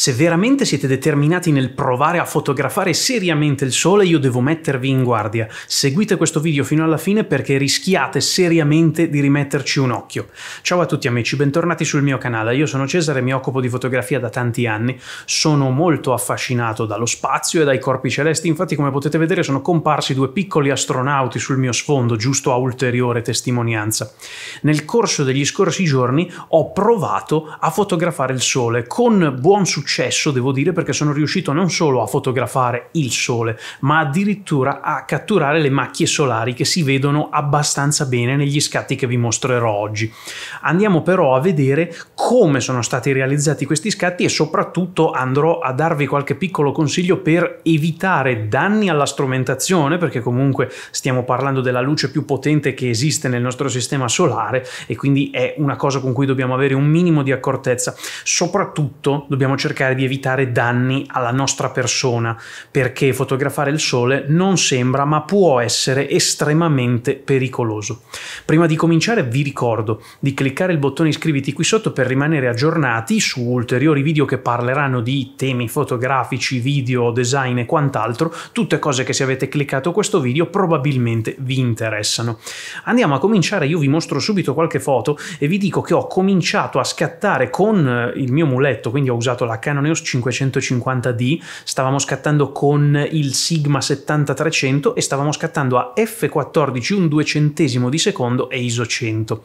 Se veramente siete determinati nel provare a fotografare seriamente il sole, io devo mettervi in guardia. Seguite questo video fino alla fine perché rischiate seriamente di rimetterci un occhio. Ciao a tutti amici, bentornati sul mio canale. Io sono Cesare e mi occupo di fotografia da tanti anni. Sono molto affascinato dallo spazio e dai corpi celesti, infatti come potete vedere sono comparsi due piccoli astronauti sul mio sfondo, giusto a ulteriore testimonianza. Nel corso degli scorsi giorni ho provato a fotografare il sole con buon successo successo, devo dire, perché sono riuscito non solo a fotografare il sole, ma addirittura a catturare le macchie solari che si vedono abbastanza bene negli scatti che vi mostrerò oggi. Andiamo però a vedere come sono stati realizzati questi scatti e soprattutto andrò a darvi qualche piccolo consiglio per evitare danni alla strumentazione, perché comunque stiamo parlando della luce più potente che esiste nel nostro sistema solare e quindi è una cosa con cui dobbiamo avere un minimo di accortezza. Soprattutto dobbiamo cercare cercare di evitare danni alla nostra persona, perché fotografare il sole non sembra ma può essere estremamente pericoloso. Prima di cominciare vi ricordo di cliccare il bottone iscriviti qui sotto per rimanere aggiornati su ulteriori video che parleranno di temi fotografici, video, design e quant'altro, tutte cose che se avete cliccato questo video probabilmente vi interessano. Andiamo a cominciare, io vi mostro subito qualche foto e vi dico che ho cominciato a scattare con il mio muletto, quindi ho usato la la Canon EOS 550D, stavamo scattando con il Sigma 7300 e stavamo scattando a f14 un due centesimo di secondo e ISO 100.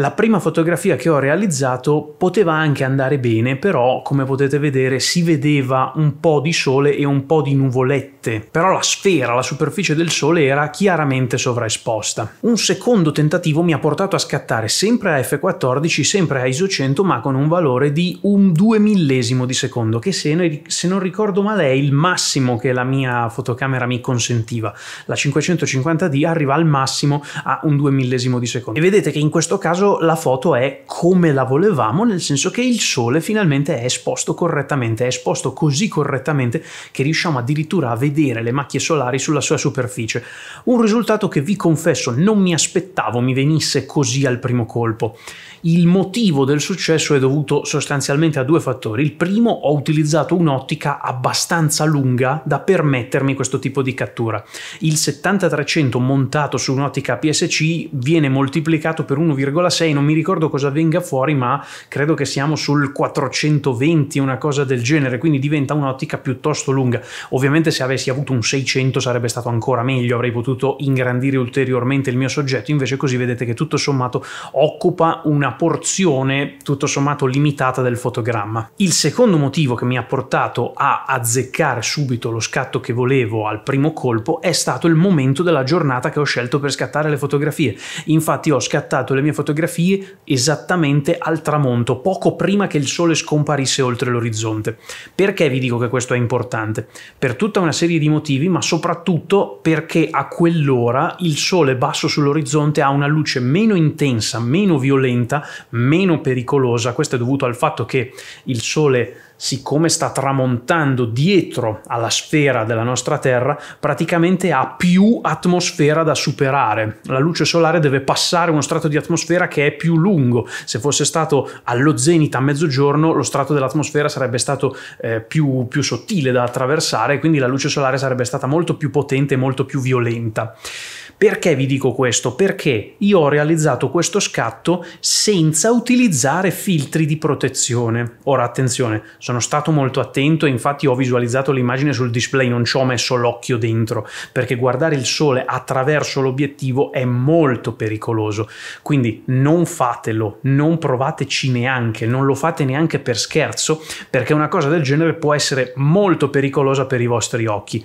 La prima fotografia che ho realizzato poteva anche andare bene, però come potete vedere si vedeva un po' di sole e un po' di nuvolette, però la sfera, la superficie del sole era chiaramente sovraesposta. Un secondo tentativo mi ha portato a scattare sempre a f14, sempre a ISO 100, ma con un valore di un due millesimo di secondo, che se, se non ricordo male è il massimo che la mia fotocamera mi consentiva. La 550D arriva al massimo a un due millesimo di secondo. E vedete che in questo caso la foto è come la volevamo, nel senso che il sole finalmente è esposto correttamente, è esposto così correttamente che riusciamo addirittura a vedere le macchie solari sulla sua superficie. Un risultato che vi confesso non mi aspettavo mi venisse così al primo colpo il motivo del successo è dovuto sostanzialmente a due fattori. Il primo, ho utilizzato un'ottica abbastanza lunga da permettermi questo tipo di cattura. Il 7300 montato su un'ottica PSC viene moltiplicato per 1,6, non mi ricordo cosa venga fuori, ma credo che siamo sul 420, una cosa del genere, quindi diventa un'ottica piuttosto lunga. Ovviamente se avessi avuto un 600 sarebbe stato ancora meglio, avrei potuto ingrandire ulteriormente il mio soggetto, invece così vedete che tutto sommato occupa una una porzione tutto sommato limitata del fotogramma. Il secondo motivo che mi ha portato a azzeccare subito lo scatto che volevo al primo colpo è stato il momento della giornata che ho scelto per scattare le fotografie. Infatti ho scattato le mie fotografie esattamente al tramonto, poco prima che il sole scomparisse oltre l'orizzonte. Perché vi dico che questo è importante? Per tutta una serie di motivi, ma soprattutto perché a quell'ora il sole basso sull'orizzonte ha una luce meno intensa, meno violenta meno pericolosa. Questo è dovuto al fatto che il Sole, siccome sta tramontando dietro alla sfera della nostra Terra, praticamente ha più atmosfera da superare. La luce solare deve passare uno strato di atmosfera che è più lungo. Se fosse stato allo zenit a mezzogiorno, lo strato dell'atmosfera sarebbe stato eh, più, più sottile da attraversare, quindi la luce solare sarebbe stata molto più potente e molto più violenta. Perché vi dico questo? Perché io ho realizzato questo scatto senza utilizzare filtri di protezione. Ora attenzione, sono stato molto attento e infatti ho visualizzato l'immagine sul display, non ci ho messo l'occhio dentro, perché guardare il sole attraverso l'obiettivo è molto pericoloso. Quindi non fatelo, non provateci neanche, non lo fate neanche per scherzo, perché una cosa del genere può essere molto pericolosa per i vostri occhi.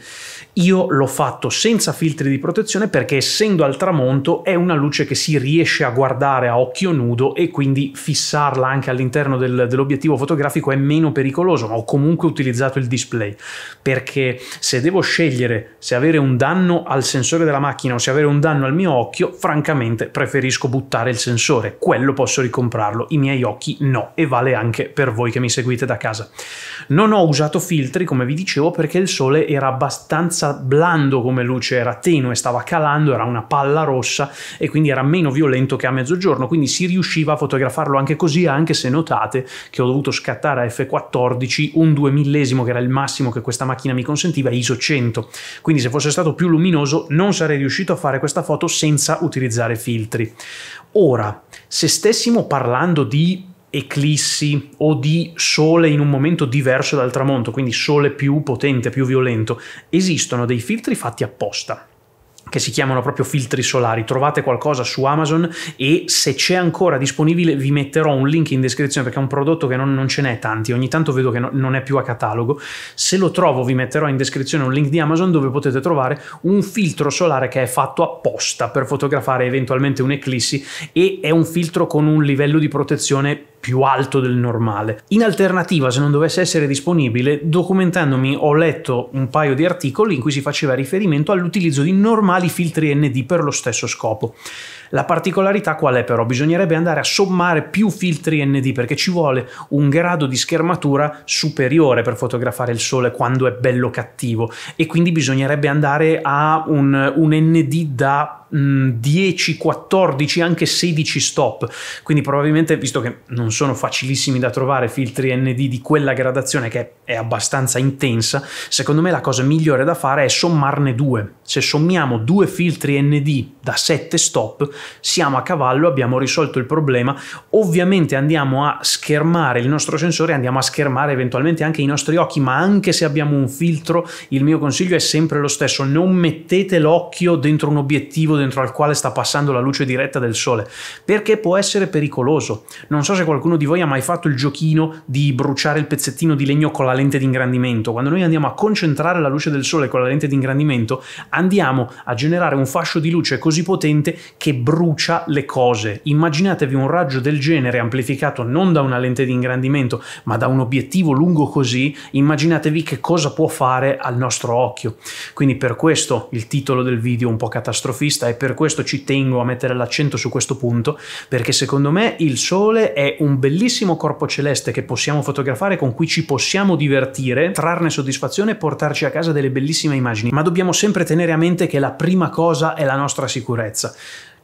Io l'ho fatto senza filtri di protezione perché essendo al tramonto è una luce che si riesce a guardare a occhio nudo e quindi fissarla anche all'interno del, dell'obiettivo fotografico è meno pericoloso, ma ho comunque utilizzato il display perché se devo scegliere se avere un danno al sensore della macchina o se avere un danno al mio occhio, francamente preferisco buttare il sensore, quello posso ricomprarlo, i miei occhi no e vale anche per voi che mi seguite da casa. Non ho usato filtri come vi dicevo perché il sole era abbastanza blando come luce, era tenue, stava calando era una palla rossa e quindi era meno violento che a mezzogiorno, quindi si riusciva a fotografarlo anche così, anche se notate che ho dovuto scattare a f14 un 2 millesimo, che era il massimo che questa macchina mi consentiva, ISO 100. Quindi se fosse stato più luminoso non sarei riuscito a fare questa foto senza utilizzare filtri. Ora, se stessimo parlando di eclissi o di sole in un momento diverso dal tramonto, quindi sole più potente, più violento, esistono dei filtri fatti apposta che si chiamano proprio filtri solari. Trovate qualcosa su Amazon e se c'è ancora disponibile vi metterò un link in descrizione perché è un prodotto che non, non ce n'è tanti, ogni tanto vedo che no, non è più a catalogo. Se lo trovo vi metterò in descrizione un link di Amazon dove potete trovare un filtro solare che è fatto apposta per fotografare eventualmente un'eclissi e è un filtro con un livello di protezione più alto del normale. In alternativa, se non dovesse essere disponibile, documentandomi ho letto un paio di articoli in cui si faceva riferimento all'utilizzo di normali filtri ND per lo stesso scopo. La particolarità qual è però? Bisognerebbe andare a sommare più filtri ND perché ci vuole un grado di schermatura superiore per fotografare il sole quando è bello cattivo e quindi bisognerebbe andare a un, un ND da 10, mm, 14, anche 16 stop. Quindi probabilmente, visto che non sono facilissimi da trovare filtri ND di quella gradazione che è abbastanza intensa, secondo me la cosa migliore da fare è sommarne due. Se sommiamo due filtri ND da 7 stop, siamo a cavallo, abbiamo risolto il problema, ovviamente andiamo a schermare il nostro sensore, andiamo a schermare eventualmente anche i nostri occhi, ma anche se abbiamo un filtro, il mio consiglio è sempre lo stesso, non mettete l'occhio dentro un obiettivo dentro al quale sta passando la luce diretta del sole, perché può essere pericoloso. Non so se qualcuno di voi ha mai fatto il giochino di bruciare il pezzettino di legno con la lente di ingrandimento, quando noi andiamo a concentrare la luce del sole con la lente di ingrandimento, andiamo a generare un fascio di luce così potente che brucia brucia le cose. Immaginatevi un raggio del genere amplificato non da una lente di ingrandimento, ma da un obiettivo lungo così, immaginatevi che cosa può fare al nostro occhio. Quindi per questo il titolo del video è un po' catastrofista e per questo ci tengo a mettere l'accento su questo punto, perché secondo me il Sole è un bellissimo corpo celeste che possiamo fotografare, con cui ci possiamo divertire, trarne soddisfazione e portarci a casa delle bellissime immagini, ma dobbiamo sempre tenere a mente che la prima cosa è la nostra sicurezza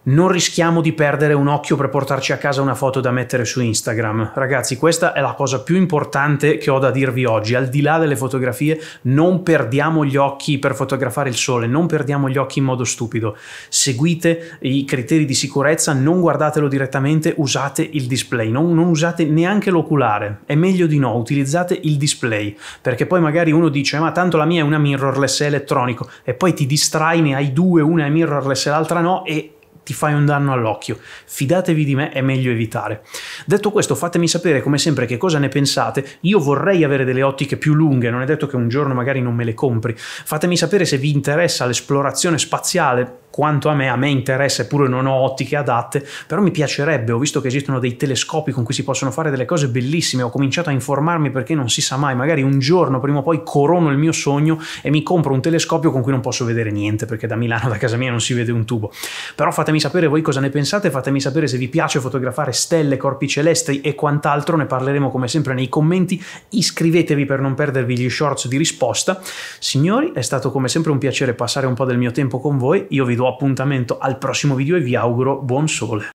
non rischiamo di perdere un occhio per portarci a casa una foto da mettere su Instagram. Ragazzi, questa è la cosa più importante che ho da dirvi oggi. Al di là delle fotografie, non perdiamo gli occhi per fotografare il sole, non perdiamo gli occhi in modo stupido. Seguite i criteri di sicurezza, non guardatelo direttamente, usate il display, non, non usate neanche l'oculare. È meglio di no, utilizzate il display, perché poi magari uno dice "Ma tanto la mia è una mirrorless, è elettronico" e poi ti distrai, ne hai due, una è mirrorless e l'altra no e ti fai un danno all'occhio. Fidatevi di me, è meglio evitare. Detto questo, fatemi sapere come sempre che cosa ne pensate. Io vorrei avere delle ottiche più lunghe, non è detto che un giorno magari non me le compri. Fatemi sapere se vi interessa l'esplorazione spaziale quanto a me, a me interessa, eppure non ho ottiche adatte, però mi piacerebbe, ho visto che esistono dei telescopi con cui si possono fare delle cose bellissime, ho cominciato a informarmi perché non si sa mai, magari un giorno prima o poi corono il mio sogno e mi compro un telescopio con cui non posso vedere niente, perché da Milano, da casa mia, non si vede un tubo. Però fatemi sapere voi cosa ne pensate, fatemi sapere se vi piace fotografare stelle, corpi celesti e quant'altro, ne parleremo come sempre nei commenti, iscrivetevi per non perdervi gli shorts di risposta. Signori, è stato come sempre un piacere passare un po' del mio tempo con voi, io vi do appuntamento al prossimo video e vi auguro buon sole.